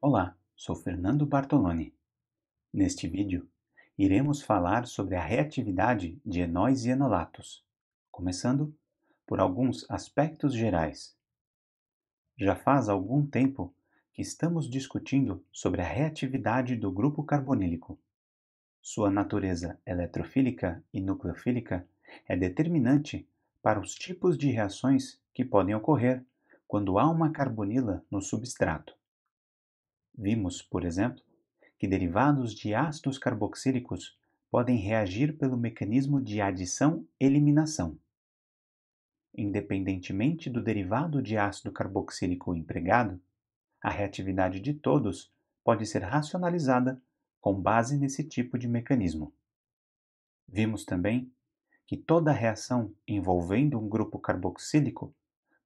Olá, sou Fernando Bartoloni. Neste vídeo, iremos falar sobre a reatividade de enóis e enolatos, começando por alguns aspectos gerais. Já faz algum tempo que estamos discutindo sobre a reatividade do grupo carbonílico. Sua natureza eletrofílica e nucleofílica é determinante para os tipos de reações que podem ocorrer quando há uma carbonila no substrato. Vimos, por exemplo, que derivados de ácidos carboxílicos podem reagir pelo mecanismo de adição-eliminação. Independentemente do derivado de ácido carboxílico empregado, a reatividade de todos pode ser racionalizada com base nesse tipo de mecanismo. Vimos também que toda reação envolvendo um grupo carboxílico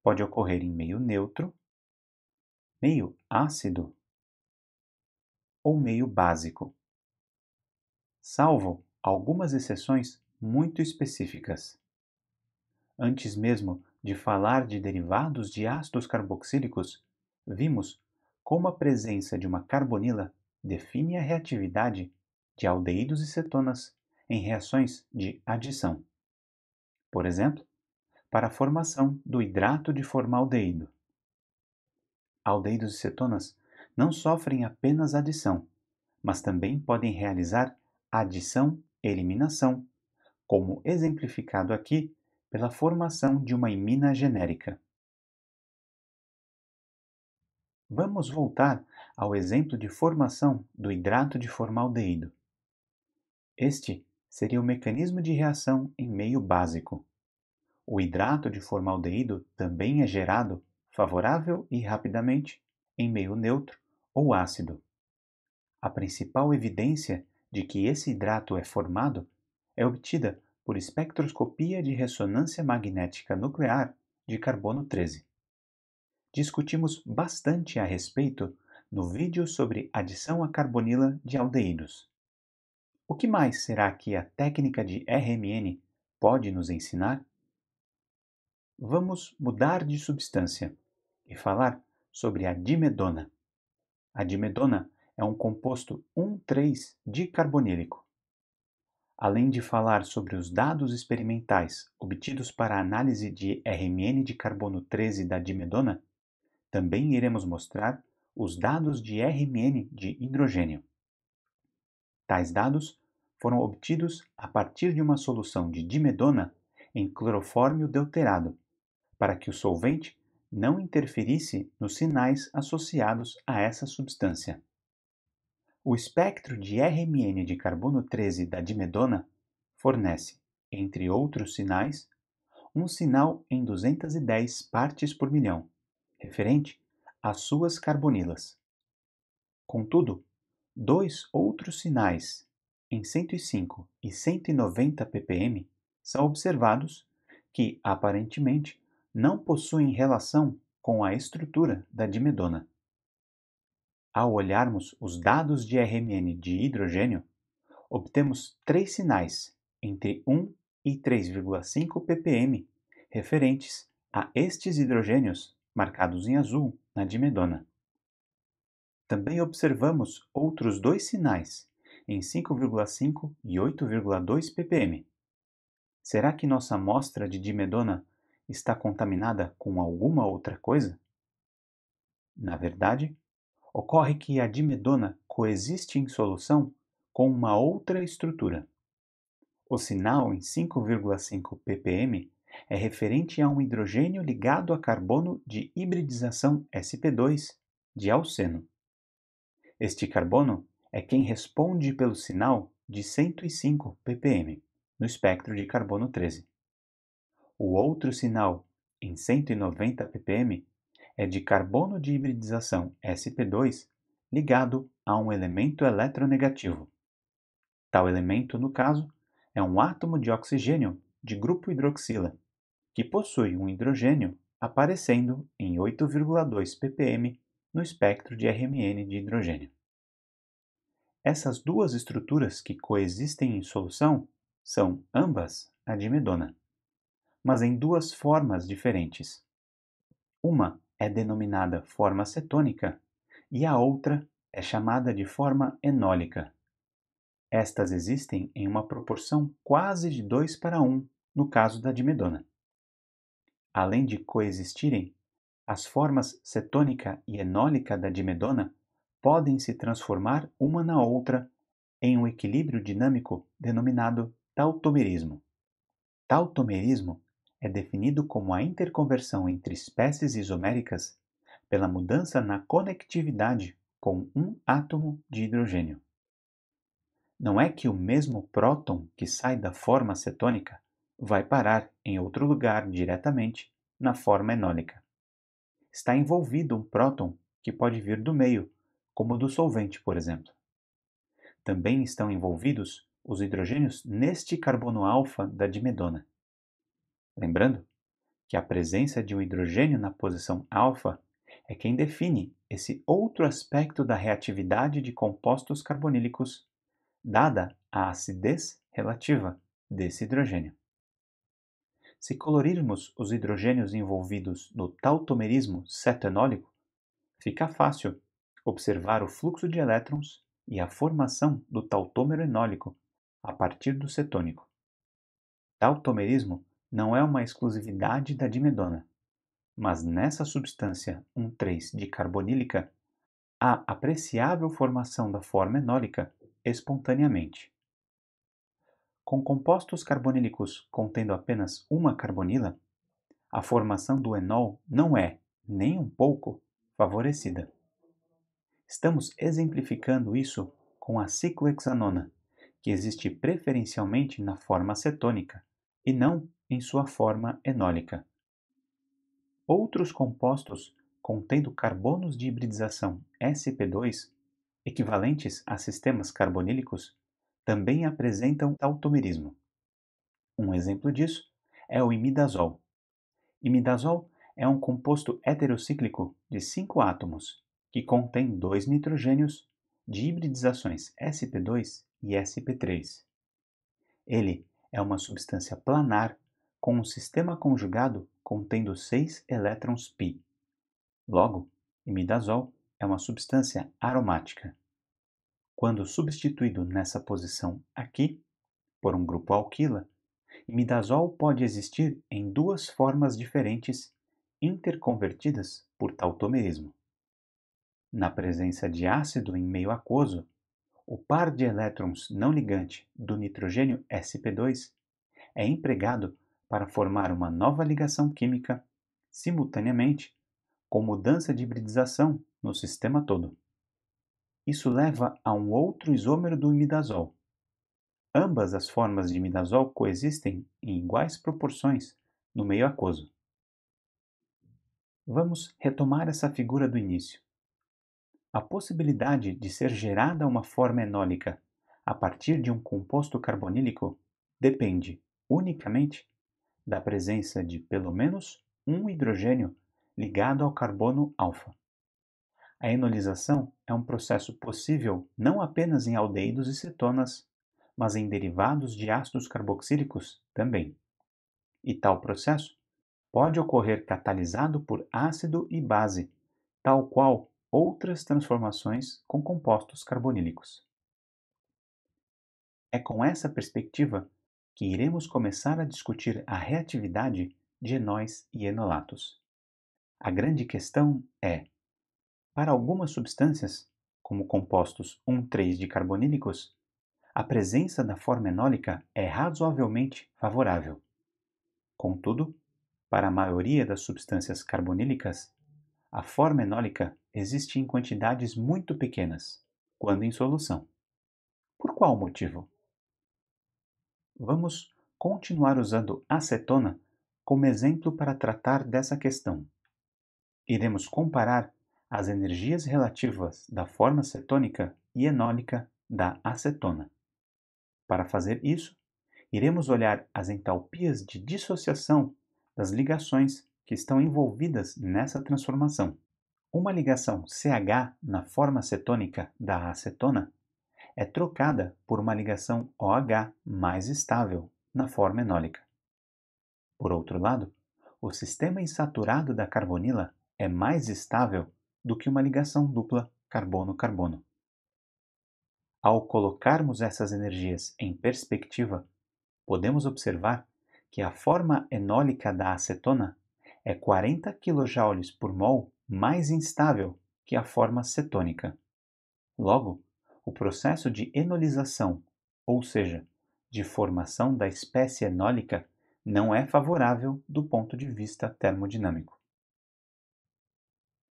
pode ocorrer em meio neutro, meio ácido ou meio básico, salvo algumas exceções muito específicas. Antes mesmo de falar de derivados de ácidos carboxílicos, vimos como a presença de uma carbonila define a reatividade de aldeídos e cetonas em reações de adição. Por exemplo, para a formação do hidrato de formaldeído. Aldeídos e cetonas não sofrem apenas adição, mas também podem realizar adição-eliminação, como exemplificado aqui pela formação de uma imina genérica. Vamos voltar ao exemplo de formação do hidrato de formaldeído. Este seria o mecanismo de reação em meio básico. O hidrato de formaldeído também é gerado, favorável e rapidamente, em meio neutro ou ácido. A principal evidência de que esse hidrato é formado é obtida por espectroscopia de ressonância magnética nuclear de carbono 13. Discutimos bastante a respeito no vídeo sobre adição a carbonila de aldeídos. O que mais será que a técnica de RMN pode nos ensinar? Vamos mudar de substância e falar sobre a dimedona. A dimedona é um composto 1,3-dicarbonílico. Além de falar sobre os dados experimentais obtidos para a análise de RMN de carbono 13 da dimedona, também iremos mostrar os dados de RMN de hidrogênio. Tais dados foram obtidos a partir de uma solução de dimedona em clorofórmio deuterado, para que o solvente não interferisse nos sinais associados a essa substância. O espectro de RMN de carbono 13 da dimedona fornece, entre outros sinais, um sinal em 210 partes por milhão, referente às suas carbonilas. Contudo, Dois outros sinais, em 105 e 190 ppm, são observados que, aparentemente, não possuem relação com a estrutura da dimedona. Ao olharmos os dados de RMN de hidrogênio, obtemos três sinais entre 1 e 3,5 ppm referentes a estes hidrogênios marcados em azul na dimedona. Também observamos outros dois sinais, em 5,5 e 8,2 ppm. Será que nossa amostra de dimedona está contaminada com alguma outra coisa? Na verdade, ocorre que a dimedona coexiste em solução com uma outra estrutura. O sinal em 5,5 ppm é referente a um hidrogênio ligado a carbono de hibridização sp2 de alceno. Este carbono é quem responde pelo sinal de 105 ppm no espectro de carbono 13. O outro sinal, em 190 ppm, é de carbono de hibridização sp2 ligado a um elemento eletronegativo. Tal elemento, no caso, é um átomo de oxigênio de grupo hidroxila, que possui um hidrogênio aparecendo em 8,2 ppm no espectro de RMN de hidrogênio. Essas duas estruturas que coexistem em solução são ambas a dimedona, mas em duas formas diferentes. Uma é denominada forma cetônica e a outra é chamada de forma enólica. Estas existem em uma proporção quase de 2 para 1 no caso da dimedona. Além de coexistirem as formas cetônica e enólica da dimedona podem se transformar uma na outra em um equilíbrio dinâmico denominado tautomerismo. Tautomerismo é definido como a interconversão entre espécies isoméricas pela mudança na conectividade com um átomo de hidrogênio. Não é que o mesmo próton que sai da forma cetônica vai parar em outro lugar diretamente na forma enólica está envolvido um próton que pode vir do meio, como do solvente, por exemplo. Também estão envolvidos os hidrogênios neste carbono alfa da dimedona. Lembrando que a presença de um hidrogênio na posição alfa é quem define esse outro aspecto da reatividade de compostos carbonílicos, dada a acidez relativa desse hidrogênio. Se colorirmos os hidrogênios envolvidos no tautomerismo cetenólico, fica fácil observar o fluxo de elétrons e a formação do tautômero enólico a partir do cetônico. Tautomerismo não é uma exclusividade da dimedona, mas nessa substância 1,3 de carbonílica há apreciável formação da forma enólica espontaneamente. Com compostos carbonílicos contendo apenas uma carbonila, a formação do enol não é, nem um pouco, favorecida. Estamos exemplificando isso com a ciclohexanona, que existe preferencialmente na forma cetônica e não em sua forma enólica. Outros compostos contendo carbonos de hibridização sp equivalentes a sistemas carbonílicos, também apresentam tautomerismo. Um exemplo disso é o imidazol. Imidazol é um composto heterocíclico de cinco átomos que contém dois nitrogênios de hibridizações sp2 e sp3. Ele é uma substância planar com um sistema conjugado contendo seis elétrons π. Logo, imidazol é uma substância aromática. Quando substituído nessa posição aqui por um grupo alquila, imidazol pode existir em duas formas diferentes interconvertidas por tautomerismo. Na presença de ácido em meio aquoso, o par de elétrons não ligante do nitrogênio sp2 é empregado para formar uma nova ligação química simultaneamente com mudança de hibridização no sistema todo. Isso leva a um outro isômero do imidazol. Ambas as formas de imidazol coexistem em iguais proporções no meio aquoso. Vamos retomar essa figura do início. A possibilidade de ser gerada uma forma enólica a partir de um composto carbonílico depende, unicamente, da presença de pelo menos um hidrogênio ligado ao carbono alfa. A enolização é um processo possível não apenas em aldeídos e cetonas, mas em derivados de ácidos carboxílicos também. E tal processo pode ocorrer catalisado por ácido e base, tal qual outras transformações com compostos carbonílicos. É com essa perspectiva que iremos começar a discutir a reatividade de enóis e enolatos. A grande questão é para algumas substâncias, como compostos 13 carbonílicos, a presença da forma enólica é razoavelmente favorável. Contudo, para a maioria das substâncias carbonílicas, a forma enólica existe em quantidades muito pequenas, quando em solução. Por qual motivo? Vamos continuar usando acetona como exemplo para tratar dessa questão. Iremos comparar as energias relativas da forma cetônica e enólica da acetona. Para fazer isso, iremos olhar as entalpias de dissociação das ligações que estão envolvidas nessa transformação. Uma ligação CH na forma cetônica da acetona é trocada por uma ligação OH mais estável na forma enólica. Por outro lado, o sistema insaturado da carbonila é mais estável do que uma ligação dupla carbono-carbono. Ao colocarmos essas energias em perspectiva, podemos observar que a forma enólica da acetona é 40 kJ por mol mais instável que a forma cetônica. Logo, o processo de enolização, ou seja, de formação da espécie enólica, não é favorável do ponto de vista termodinâmico.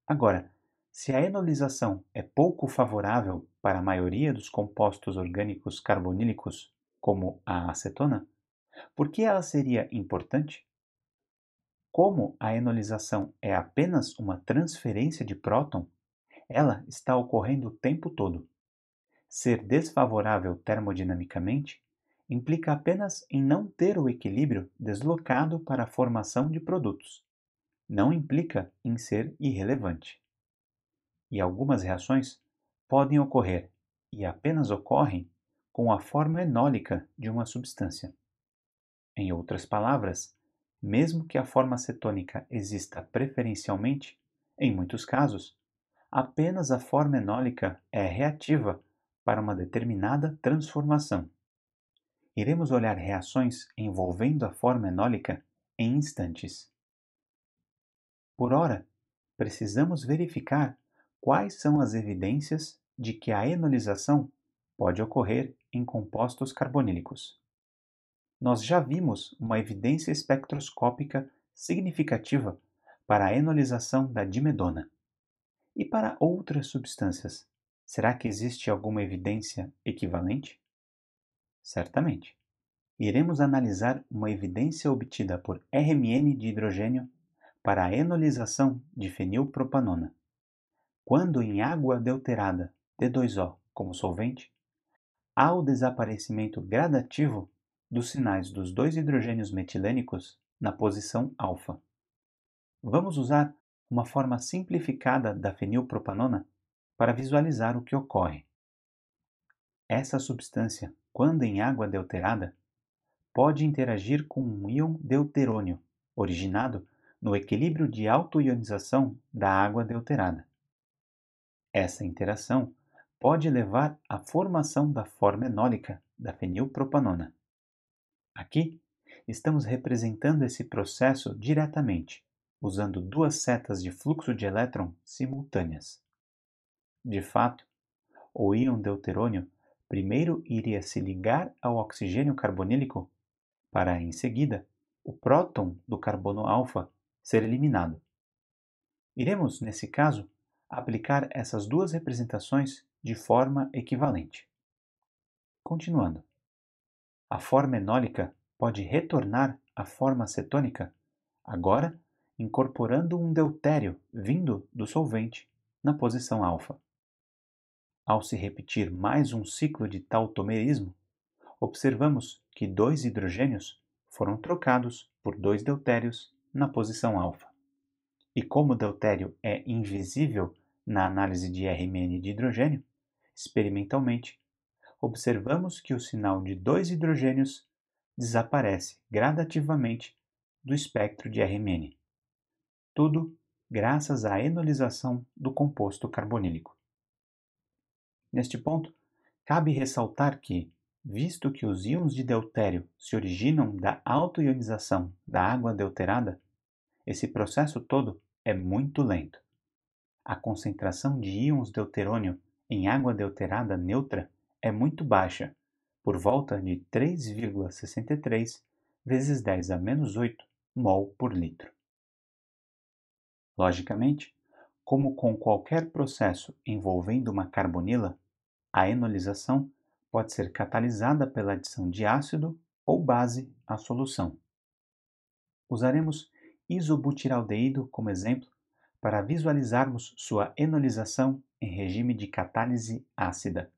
Agora, se a enolização é pouco favorável para a maioria dos compostos orgânicos carbonílicos, como a acetona, por que ela seria importante? Como a enolização é apenas uma transferência de próton, ela está ocorrendo o tempo todo. Ser desfavorável termodinamicamente implica apenas em não ter o equilíbrio deslocado para a formação de produtos. Não implica em ser irrelevante e algumas reações podem ocorrer e apenas ocorrem com a forma enólica de uma substância. Em outras palavras, mesmo que a forma cetônica exista preferencialmente, em muitos casos, apenas a forma enólica é reativa para uma determinada transformação. Iremos olhar reações envolvendo a forma enólica em instantes. Por ora, precisamos verificar quais são as evidências de que a enolização pode ocorrer em compostos carbonílicos. Nós já vimos uma evidência espectroscópica significativa para a enolização da dimedona. E para outras substâncias, será que existe alguma evidência equivalente? Certamente. Iremos analisar uma evidência obtida por RMN de hidrogênio para a enolização de fenilpropanona quando em água deuterada, T2O, como solvente, há o desaparecimento gradativo dos sinais dos dois hidrogênios metilênicos na posição alfa. Vamos usar uma forma simplificada da fenilpropanona para visualizar o que ocorre. Essa substância, quando em água deuterada, pode interagir com um íon deuterônio, originado no equilíbrio de autoionização da água deuterada. Essa interação pode levar à formação da forma enólica da fenilpropanona. Aqui, estamos representando esse processo diretamente, usando duas setas de fluxo de elétron simultâneas. De fato, o íon deuterônio primeiro iria se ligar ao oxigênio carbonílico para, em seguida, o próton do carbono alfa ser eliminado. Iremos, nesse caso, aplicar essas duas representações de forma equivalente. Continuando. A forma enólica pode retornar à forma cetônica, agora incorporando um deutério vindo do solvente na posição alfa. Ao se repetir mais um ciclo de tautomerismo, observamos que dois hidrogênios foram trocados por dois deutérios na posição alfa. E como o deutério é invisível na análise de RMN de hidrogênio, experimentalmente, observamos que o sinal de dois hidrogênios desaparece gradativamente do espectro de RMN. Tudo graças à enolização do composto carbonílico. Neste ponto, cabe ressaltar que, visto que os íons de deutério se originam da autoionização da água deuterada, esse processo todo é muito lento a concentração de íons deuterônio em água deuterada neutra é muito baixa, por volta de 3,63 vezes 10 a menos 8 mol por litro. Logicamente, como com qualquer processo envolvendo uma carbonila, a enolização pode ser catalisada pela adição de ácido ou base à solução. Usaremos isobutiraldeído como exemplo para visualizarmos sua enolização em regime de catálise ácida.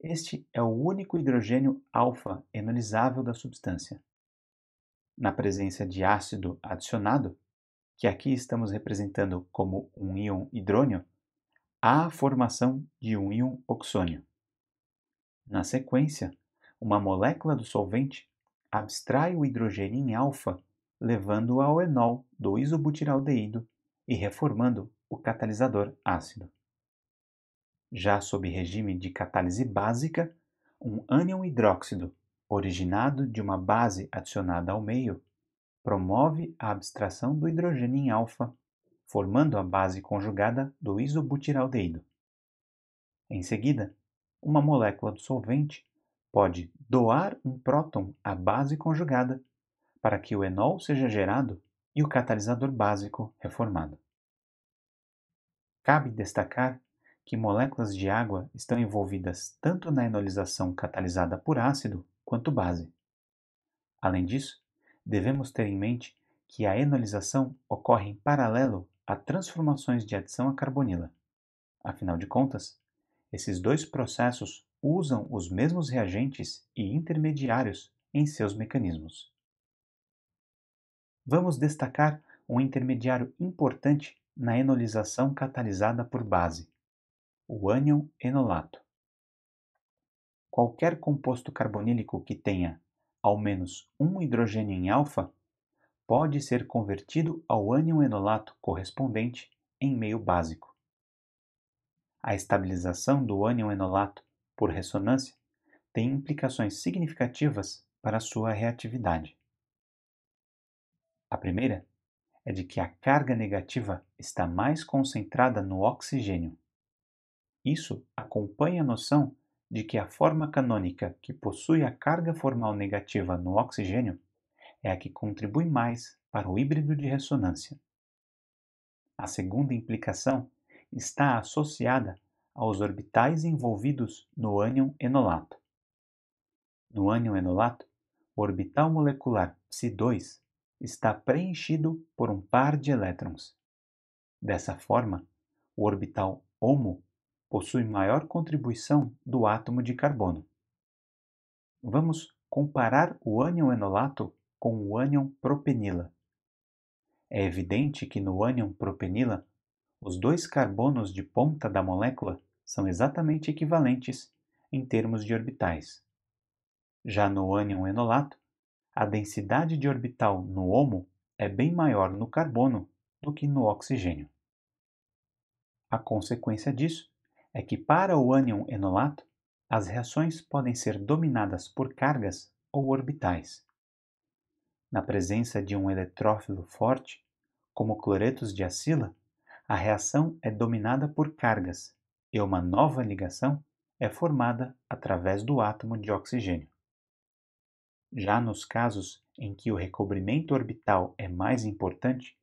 Este é o único hidrogênio alfa enolizável da substância. Na presença de ácido adicionado, que aqui estamos representando como um íon hidrônio, há a formação de um íon oxônio. Na sequência, uma molécula do solvente abstrai o hidrogênio em alfa, levando-o ao enol do isobutiraldeído e reformando o catalisador ácido. Já sob regime de catálise básica, um ânion hidróxido, originado de uma base adicionada ao meio, promove a abstração do hidrogênio em alfa, formando a base conjugada do isobutiraldeído. Em seguida, uma molécula do solvente pode doar um próton à base conjugada para que o enol seja gerado e o catalisador básico reformado. Cabe destacar que moléculas de água estão envolvidas tanto na enolização catalisada por ácido quanto base. Além disso, devemos ter em mente que a enolização ocorre em paralelo a transformações de adição a carbonila. Afinal de contas, esses dois processos usam os mesmos reagentes e intermediários em seus mecanismos vamos destacar um intermediário importante na enolização catalisada por base, o ânion enolato. Qualquer composto carbonílico que tenha ao menos um hidrogênio em alfa pode ser convertido ao ânion enolato correspondente em meio básico. A estabilização do ânion enolato por ressonância tem implicações significativas para sua reatividade. A primeira é de que a carga negativa está mais concentrada no oxigênio. Isso acompanha a noção de que a forma canônica que possui a carga formal negativa no oxigênio é a que contribui mais para o híbrido de ressonância. A segunda implicação está associada aos orbitais envolvidos no ânion enolato. No ânion enolato, o orbital molecular Psi está preenchido por um par de elétrons. Dessa forma, o orbital HOMO possui maior contribuição do átomo de carbono. Vamos comparar o ânion enolato com o ânion propenila. É evidente que no ânion propenila, os dois carbonos de ponta da molécula são exatamente equivalentes em termos de orbitais. Já no ânion enolato, a densidade de orbital no HOMO é bem maior no carbono do que no oxigênio. A consequência disso é que para o ânion enolato, as reações podem ser dominadas por cargas ou orbitais. Na presença de um eletrófilo forte, como cloretos de acila, a reação é dominada por cargas e uma nova ligação é formada através do átomo de oxigênio. Já nos casos em que o recobrimento orbital é mais importante,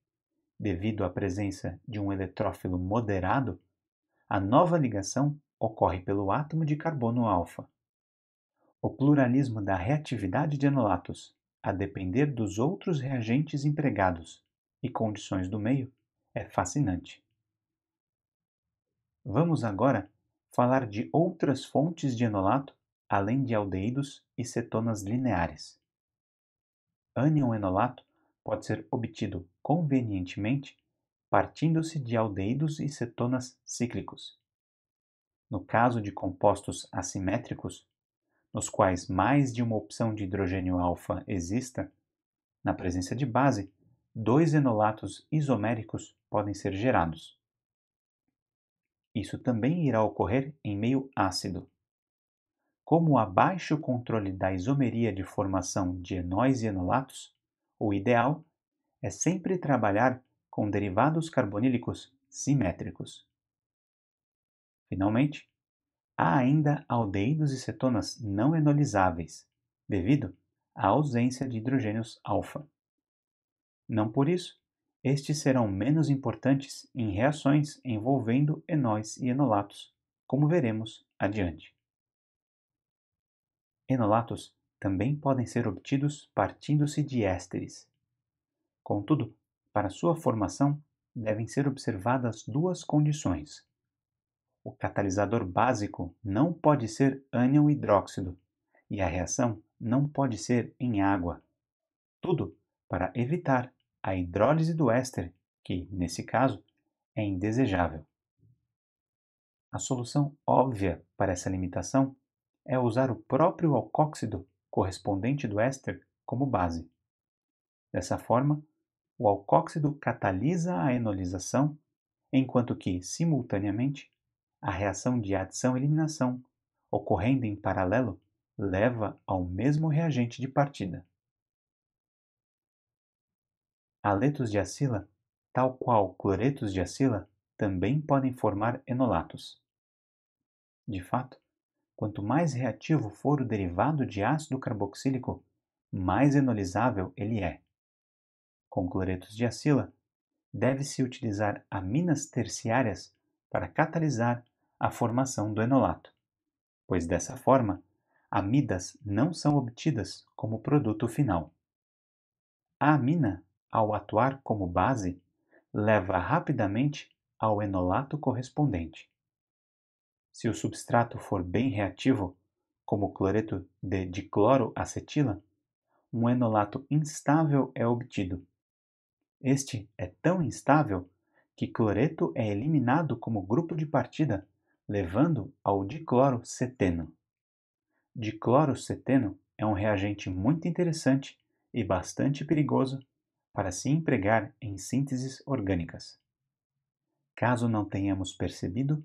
devido à presença de um eletrófilo moderado, a nova ligação ocorre pelo átomo de carbono alfa. O pluralismo da reatividade de enolatos, a depender dos outros reagentes empregados e condições do meio, é fascinante. Vamos agora falar de outras fontes de enolato além de aldeídos e cetonas lineares. ânion enolato pode ser obtido convenientemente partindo-se de aldeídos e cetonas cíclicos. No caso de compostos assimétricos, nos quais mais de uma opção de hidrogênio alfa exista, na presença de base, dois enolatos isoméricos podem ser gerados. Isso também irá ocorrer em meio ácido. Como abaixo baixo controle da isomeria de formação de enóis e enolatos, o ideal é sempre trabalhar com derivados carbonílicos simétricos. Finalmente, há ainda aldeídos e cetonas não enolizáveis, devido à ausência de hidrogênios alfa. Não por isso, estes serão menos importantes em reações envolvendo enóis e enolatos, como veremos adiante. Enolatos também podem ser obtidos partindo-se de ésteres. Contudo, para sua formação devem ser observadas duas condições. O catalisador básico não pode ser ânion hidróxido e a reação não pode ser em água. Tudo para evitar a hidrólise do éster, que, nesse caso, é indesejável. A solução óbvia para essa limitação é usar o próprio alcóxido correspondente do éster como base. Dessa forma, o alcóxido catalisa a enolização, enquanto que, simultaneamente, a reação de adição-eliminação, ocorrendo em paralelo, leva ao mesmo reagente de partida. Aletos de acila, tal qual cloretos de acila, também podem formar enolatos. De fato, Quanto mais reativo for o derivado de ácido carboxílico, mais enolizável ele é. Com cloretos de acila, deve-se utilizar aminas terciárias para catalisar a formação do enolato, pois dessa forma, amidas não são obtidas como produto final. A amina, ao atuar como base, leva rapidamente ao enolato correspondente. Se o substrato for bem reativo, como o cloreto de dicloroacetila, um enolato instável é obtido. Este é tão instável que cloreto é eliminado como grupo de partida, levando ao dicloroceteno. Dicloroceteno é um reagente muito interessante e bastante perigoso para se empregar em sínteses orgânicas. Caso não tenhamos percebido,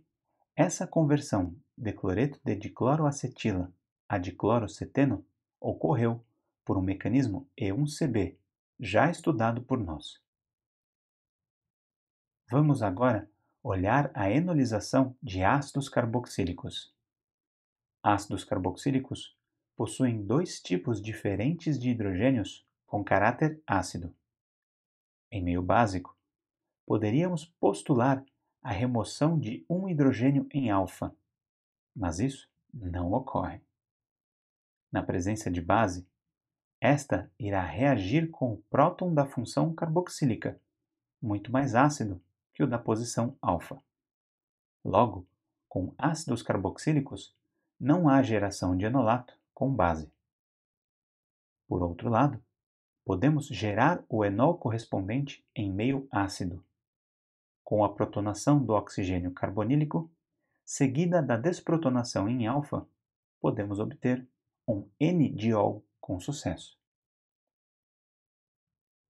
essa conversão de cloreto de dicloroacetila a dicloroceteno ocorreu por um mecanismo E1CB, já estudado por nós. Vamos agora olhar a enolização de ácidos carboxílicos. Ácidos carboxílicos possuem dois tipos diferentes de hidrogênios com caráter ácido. Em meio básico, poderíamos postular a remoção de um hidrogênio em alfa, mas isso não ocorre. Na presença de base, esta irá reagir com o próton da função carboxílica, muito mais ácido que o da posição alfa. Logo, com ácidos carboxílicos, não há geração de enolato com base. Por outro lado, podemos gerar o enol correspondente em meio ácido, com a protonação do oxigênio carbonílico, seguida da desprotonação em alfa, podemos obter um N-diol com sucesso.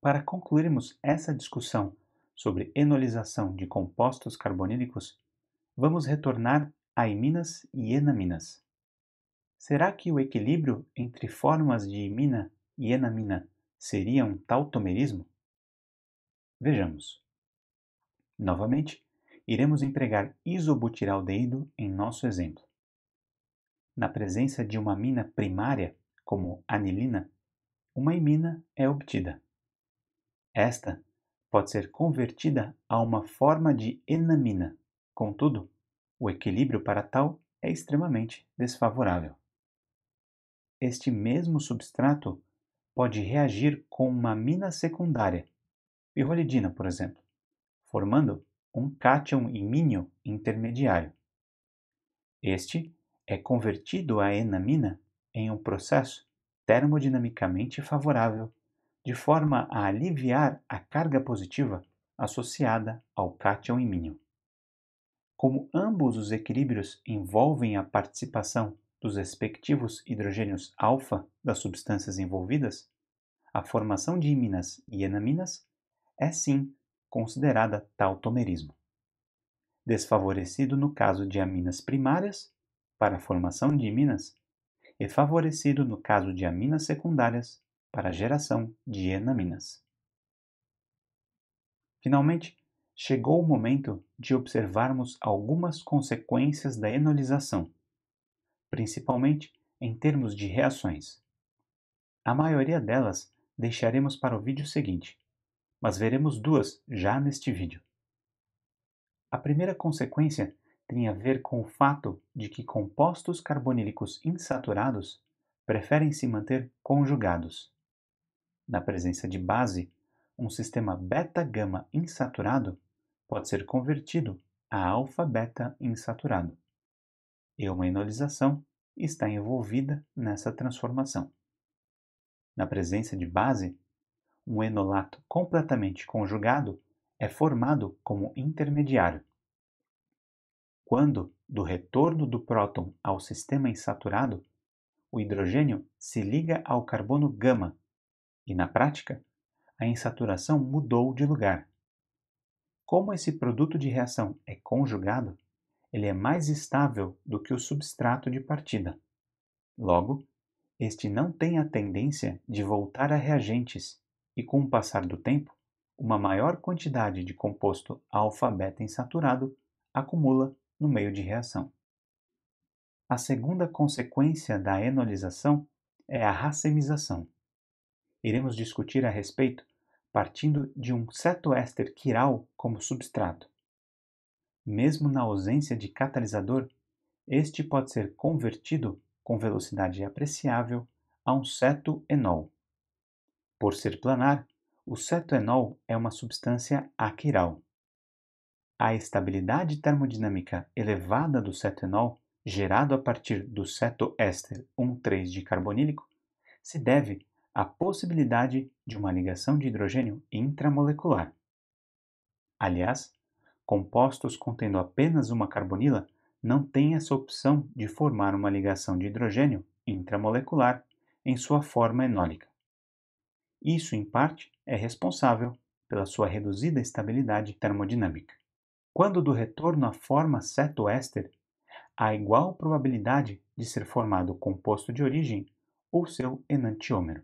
Para concluirmos essa discussão sobre enolização de compostos carbonílicos, vamos retornar a iminas e enaminas. Será que o equilíbrio entre formas de imina e enamina seria um tautomerismo? Vejamos. Novamente, iremos empregar isobutiraldeído em nosso exemplo. Na presença de uma amina primária, como anilina, uma imina é obtida. Esta pode ser convertida a uma forma de enamina. Contudo, o equilíbrio para tal é extremamente desfavorável. Este mesmo substrato pode reagir com uma amina secundária, pirrolidina, por exemplo, formando um cátion imínio intermediário. Este é convertido a enamina em um processo termodinamicamente favorável, de forma a aliviar a carga positiva associada ao cátion imínio. Como ambos os equilíbrios envolvem a participação dos respectivos hidrogênios alfa das substâncias envolvidas, a formação de iminas e enaminas é sim considerada tautomerismo. Desfavorecido no caso de aminas primárias, para a formação de iminas, e favorecido no caso de aminas secundárias, para a geração de enaminas. Finalmente, chegou o momento de observarmos algumas consequências da enolização, principalmente em termos de reações. A maioria delas deixaremos para o vídeo seguinte mas veremos duas já neste vídeo. A primeira consequência tem a ver com o fato de que compostos carbonílicos insaturados preferem se manter conjugados. Na presença de base, um sistema beta-gama insaturado pode ser convertido a alfa-beta insaturado. E uma enolização está envolvida nessa transformação. Na presença de base, um enolato completamente conjugado é formado como intermediário. Quando, do retorno do próton ao sistema insaturado, o hidrogênio se liga ao carbono gama e, na prática, a insaturação mudou de lugar. Como esse produto de reação é conjugado, ele é mais estável do que o substrato de partida. Logo, este não tem a tendência de voltar a reagentes e, com o passar do tempo, uma maior quantidade de composto alfa-beta insaturado acumula no meio de reação. A segunda consequência da enolização é a racemização. Iremos discutir a respeito partindo de um cetoéster quiral como substrato. Mesmo na ausência de catalisador, este pode ser convertido com velocidade apreciável a um cetoenol. Por ser planar, o cetoenol é uma substância aquiral. A estabilidade termodinâmica elevada do cetoenol, gerado a partir do cetoéster 1,3 de carbonílico, se deve à possibilidade de uma ligação de hidrogênio intramolecular. Aliás, compostos contendo apenas uma carbonila não têm essa opção de formar uma ligação de hidrogênio intramolecular em sua forma enólica. Isso, em parte, é responsável pela sua reduzida estabilidade termodinâmica. Quando do retorno à forma cetoéster, há igual probabilidade de ser formado o composto de origem ou seu enantiômero.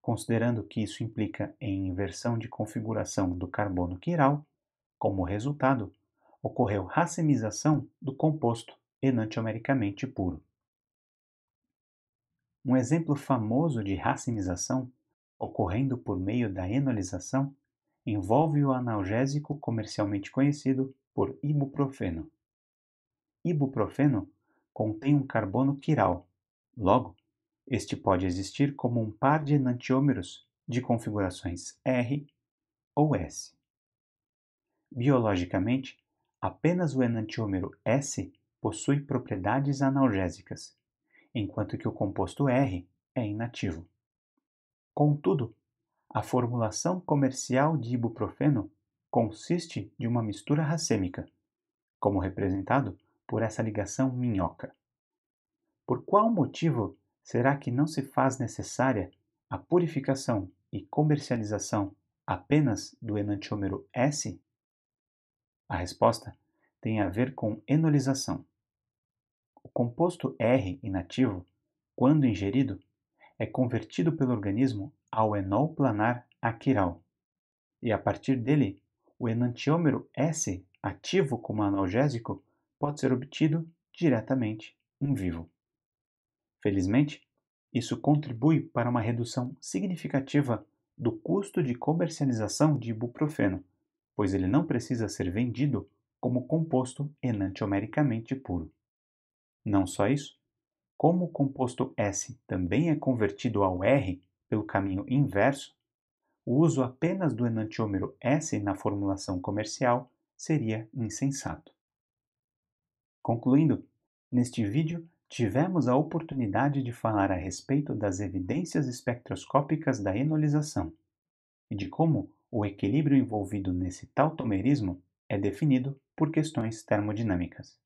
Considerando que isso implica em inversão de configuração do carbono quiral, como resultado, ocorreu racemização do composto enantiomericamente puro. Um exemplo famoso de racemização ocorrendo por meio da enolização, envolve o analgésico comercialmente conhecido por ibuprofeno. Ibuprofeno contém um carbono quiral, logo, este pode existir como um par de enantiômeros de configurações R ou S. Biologicamente, apenas o enantiômero S possui propriedades analgésicas, enquanto que o composto R é inativo. Contudo, a formulação comercial de ibuprofeno consiste de uma mistura racêmica, como representado por essa ligação minhoca. Por qual motivo será que não se faz necessária a purificação e comercialização apenas do enantiômero S? A resposta tem a ver com enolização. O composto R inativo, quando ingerido, é convertido pelo organismo ao enol planar aquiral. E a partir dele, o enantiômero S, ativo como analgésico, pode ser obtido diretamente em vivo. Felizmente, isso contribui para uma redução significativa do custo de comercialização de ibuprofeno, pois ele não precisa ser vendido como composto enantiomericamente puro. Não só isso, como o composto S também é convertido ao R pelo caminho inverso, o uso apenas do enantiômero S na formulação comercial seria insensato. Concluindo, neste vídeo tivemos a oportunidade de falar a respeito das evidências espectroscópicas da enolização e de como o equilíbrio envolvido nesse tautomerismo é definido por questões termodinâmicas.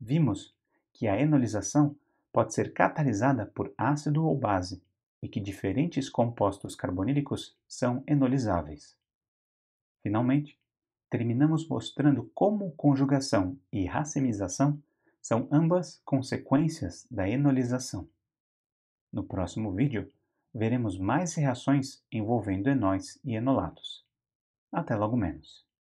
Vimos que a enolização pode ser catalisada por ácido ou base e que diferentes compostos carbonílicos são enolizáveis. Finalmente, terminamos mostrando como conjugação e racemização são ambas consequências da enolização. No próximo vídeo, veremos mais reações envolvendo enóis e enolatos. Até logo menos!